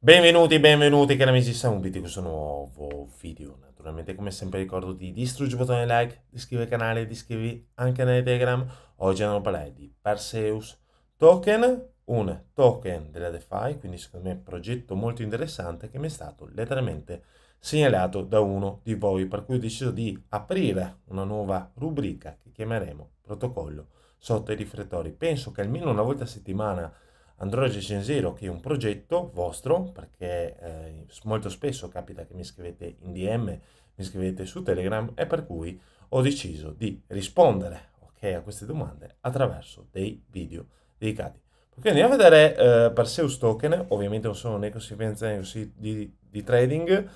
Benvenuti, benvenuti cari amici, siamo qui di questo nuovo video. Naturalmente come sempre ricordo di distruggere il bottone like, di iscrivervi al canale, di iscrivervi anche al Telegram. Oggi andiamo a parlare di Perseus Token, un token della DeFi, quindi secondo me un progetto molto interessante che mi è stato letteralmente segnalato da uno di voi, per cui ho deciso di aprire una nuova rubrica che chiameremo protocollo sotto i riflettori. Penso che almeno una volta a settimana andrò a recensire che è un progetto vostro, perché eh, molto spesso capita che mi scrivete in DM, mi scrivete su Telegram e per cui ho deciso di rispondere okay, a queste domande attraverso dei video dedicati. Ok, andiamo a vedere eh, per Token, ovviamente non sono né conseguenze di, di trading,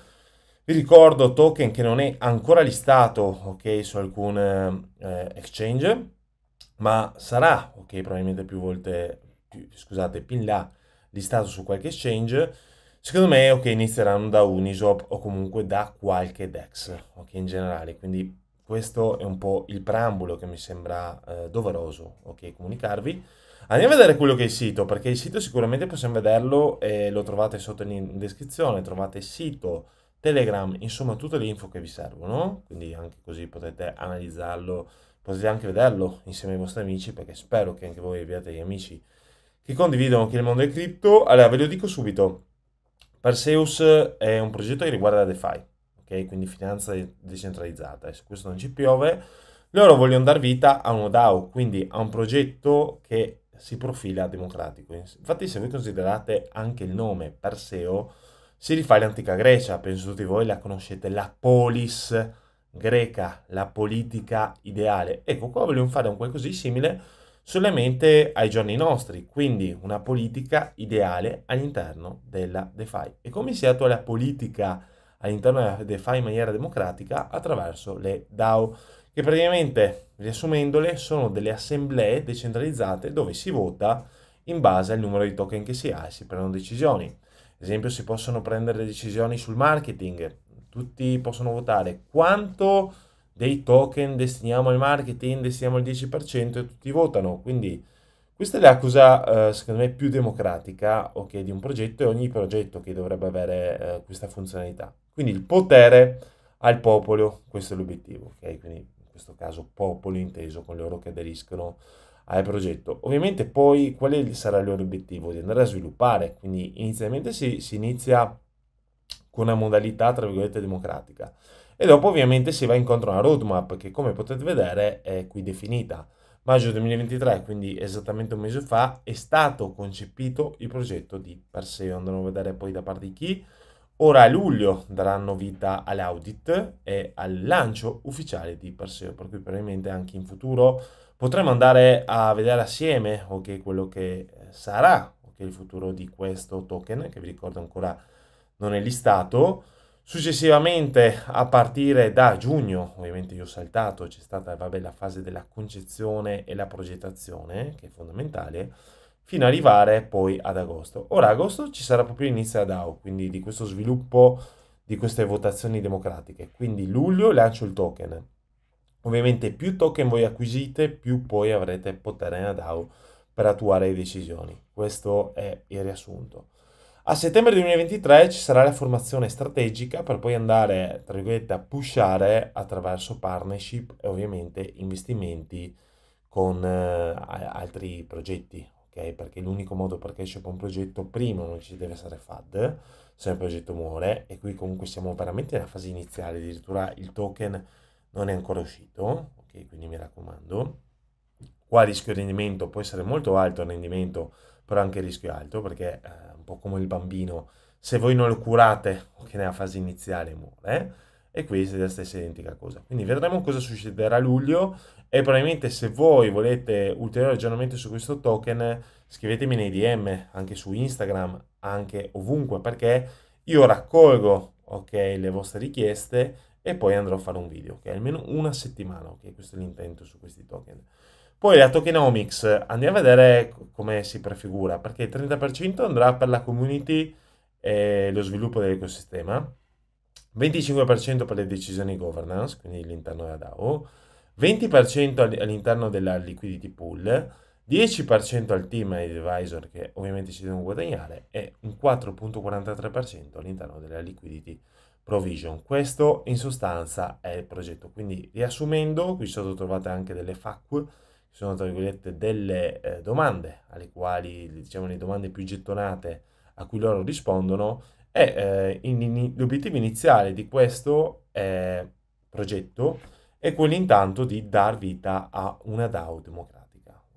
vi ricordo token che non è ancora listato okay, su alcun eh, exchange, ma sarà, ok, probabilmente più volte, più, scusate, pin là, listato su qualche exchange, secondo me, ok, inizieranno da Uniswap o comunque da qualche DEX, ok, in generale, quindi questo è un po' il preambolo che mi sembra eh, doveroso, ok, comunicarvi. Andiamo a vedere quello che è il sito, perché il sito sicuramente possiamo vederlo e lo trovate sotto in descrizione, trovate il sito, Telegram, insomma tutte le info che vi servono, quindi anche così potete analizzarlo potete anche vederlo insieme ai vostri amici perché spero che anche voi abbiate gli amici che condividono anche il mondo del cripto. Allora, ve lo dico subito, Perseus è un progetto che riguarda DeFi, ok? Quindi finanza decentralizzata e su questo non ci piove. Loro vogliono dar vita a uno DAO, quindi a un progetto che si profila democratico. Infatti se voi considerate anche il nome Perseo, si rifà l'antica Grecia, penso tutti voi la conoscete, la polis, greca, la politica ideale. Ecco, qua vogliamo fare un qualcosa di simile solamente ai giorni nostri, quindi una politica ideale all'interno della DeFi. E come si attua la politica all'interno della DeFi in maniera democratica? Attraverso le DAO, che praticamente, riassumendole, sono delle assemblee decentralizzate dove si vota in base al numero di token che si ha e si prendono decisioni. Ad esempio si possono prendere decisioni sul marketing, tutti possono votare quanto dei token destiniamo al marketing, destiniamo il 10% e tutti votano. Quindi questa è la cosa eh, secondo me più democratica okay, di un progetto e ogni progetto che dovrebbe avere eh, questa funzionalità. Quindi il potere al popolo, questo è l'obiettivo, ok? Quindi in questo caso popolo inteso con loro che aderiscono al progetto. Ovviamente poi quale sarà il loro obiettivo? Di andare a sviluppare, quindi inizialmente si, si inizia con una modalità tra virgolette democratica. E dopo ovviamente si va incontro a una roadmap che come potete vedere è qui definita. Maggio 2023, quindi esattamente un mese fa, è stato concepito il progetto di Perseo, andremo a vedere poi da parte di chi. Ora a luglio daranno vita all'audit e al lancio ufficiale di Perseo, per cui probabilmente anche in futuro potremo andare a vedere assieme okay, quello che eh, sarà okay, il futuro di questo token, che vi ricordo ancora non è listato. Successivamente, a partire da giugno, ovviamente io ho saltato, c'è stata vabbè, la fase della concezione e la progettazione, che è fondamentale, fino ad arrivare poi ad agosto. Ora agosto ci sarà proprio l'inizio ad AO, quindi di questo sviluppo di queste votazioni democratiche. Quindi luglio lancio il token. Ovviamente più token voi acquisite, più poi avrete potere in DAO per attuare le decisioni. Questo è il riassunto. A settembre 2023 ci sarà la formazione strategica per poi andare, tra virgolette, a pushare attraverso partnership e ovviamente investimenti con eh, altri progetti, ok? Perché l'unico modo per crescere un progetto, prima non ci deve essere FAD, se il progetto muore, e qui comunque siamo veramente nella fase iniziale, addirittura il token non è ancora uscito, ok? Quindi mi raccomando. Qua il rischio di rendimento può essere molto alto il rendimento però anche il rischio è alto perché eh, un po' come il bambino, se voi non lo curate, che nella fase iniziale muore, eh? e qui è la stessa identica cosa. Quindi vedremo cosa succederà a luglio e probabilmente se voi volete ulteriori aggiornamenti su questo token, scrivetemi nei DM, anche su Instagram, anche ovunque, perché io raccolgo ok, le vostre richieste e poi andrò a fare un video, ok? Almeno una settimana, ok? Questo è l'intento su questi token. Poi la tokenomics, andiamo a vedere come si prefigura, perché il 30% andrà per la community e lo sviluppo dell'ecosistema, 25% per le decisioni governance, quindi all'interno della DAO, 20% all'interno della liquidity pool, 10% al team e advisor che ovviamente ci devono guadagnare e un 4.43% all'interno della liquidity provision. Questo in sostanza è il progetto. Quindi riassumendo, qui sotto trovate anche delle FAQ sono tra virgolette delle eh, domande alle quali diciamo le domande più gettonate a cui loro rispondono e eh, in, in, l'obiettivo iniziale di questo eh, progetto è quello intanto di dar vita a una DAO democratica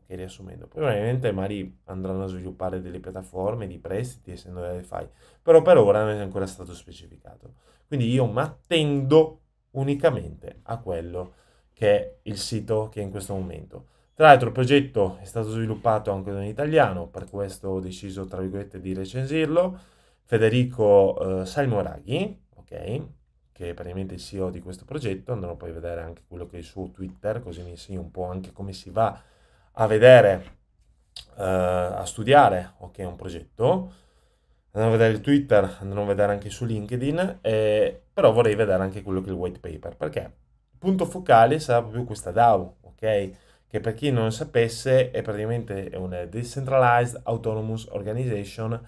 che riassumendo probabilmente magari andranno a sviluppare delle piattaforme di prestiti essendo le DeFi però per ora non è ancora stato specificato quindi io mi attendo unicamente a quello che è il sito che è in questo momento tra l'altro il progetto è stato sviluppato anche in italiano, per questo ho deciso, tra virgolette, di recensirlo. Federico eh, Salmoraghi, ok? che è praticamente il CEO di questo progetto, andrò poi a vedere anche quello che è il suo Twitter, così mi insegno un po' anche come si va a vedere, eh, a studiare okay, un progetto. Andrò a vedere il Twitter, andrò a vedere anche su LinkedIn, eh, però vorrei vedere anche quello che è il white paper, perché il punto focale sarà proprio questa DAO, ok? che per chi non sapesse è praticamente una Decentralized Autonomous Organization,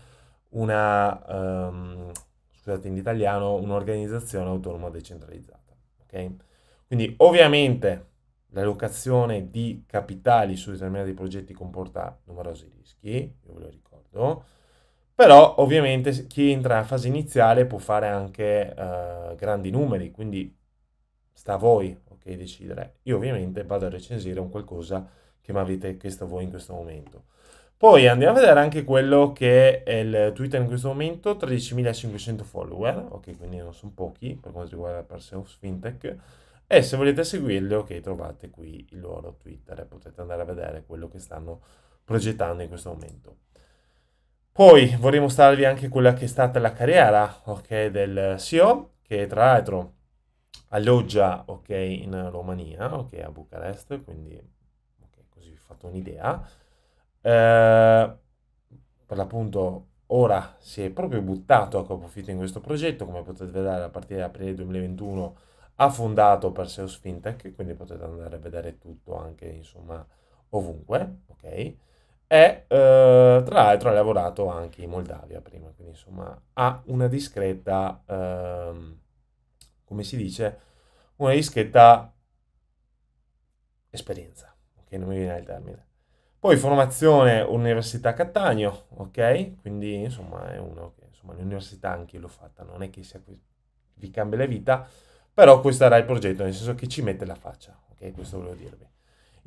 una, um, scusate in italiano, un'organizzazione autonoma decentralizzata. Okay? Quindi ovviamente l'allocazione di capitali su determinati progetti comporta numerosi rischi, io ve lo ricordo, però ovviamente chi entra a fase iniziale può fare anche uh, grandi numeri, quindi sta a voi, ok, decidere. Io ovviamente vado a recensire un qualcosa che mi avete chiesto voi in questo momento. Poi andiamo a vedere anche quello che è il Twitter in questo momento, 13.500 follower, ok, quindi non sono pochi per quanto riguarda Perseus Fintech. E se volete seguirli, ok, trovate qui il loro Twitter e potete andare a vedere quello che stanno progettando in questo momento. Poi vorrei mostrarvi anche quella che è stata la carriera, ok, del CEO, che tra l'altro alloggia okay, in Romania, okay, a Bucarest, quindi okay, così vi ho fatto un'idea. Eh, per l'appunto ora si è proprio buttato a capofitto in questo progetto, come potete vedere a partire da aprile 2021 ha fondato Perseus Fintech, quindi potete andare a vedere tutto anche insomma ovunque, ok? E eh, tra l'altro ha lavorato anche in Moldavia prima, quindi insomma ha una discreta... Ehm, come si dice, una discreta esperienza, che Non mi viene il termine. Poi formazione Università Cattaneo, ok? Quindi insomma è uno che insomma l'università anche l'ho fatta, non è che sia, vi cambia la vita, però questo era il progetto, nel senso che ci mette la faccia, ok? Questo volevo dirvi.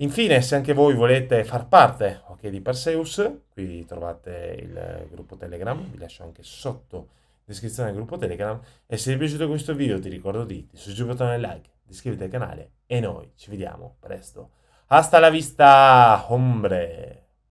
Infine, se anche voi volete far parte okay, di Perseus, qui trovate il eh, gruppo Telegram, vi lascio anche sotto descrizione del gruppo Telegram e se ti è piaciuto questo video ti ricordo di ti suggerisci il bottone like, di iscriverti al canale e noi ci vediamo presto. Hasta la vista, hombre!